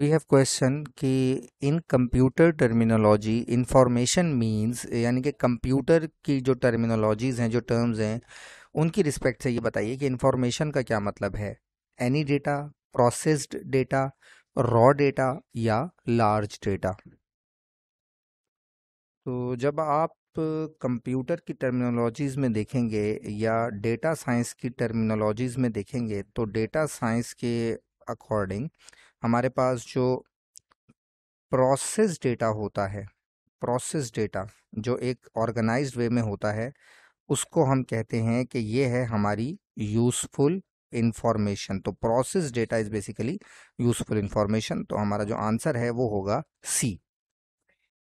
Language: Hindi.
we have question ki in computer terminology information means यानी कि कंप्यूटर की जो टर्मिनोलॉजीज़ हैं जो टर्म्स हैं उनकी रिस्पेक्ट से ये बताइए कि information का क्या मतलब है any data processed data raw data या लार्ज डेटा तो जब आप कंप्यूटर की टर्मिनोलॉजीज़ में देखेंगे या डेटा साइंस की टर्मिनोलॉजीज़ में देखेंगे तो डेटा साइंस के अकॉर्डिंग हमारे पास जो प्रोसेस डेटा होता है प्रोसेस डेटा जो एक ऑर्गेनाइज्ड वे में होता है उसको हम कहते हैं कि ये है हमारी यूज़फुल इंफॉर्मेशन तो process data is basically useful information तो हमारा जो आंसर है वो होगा सी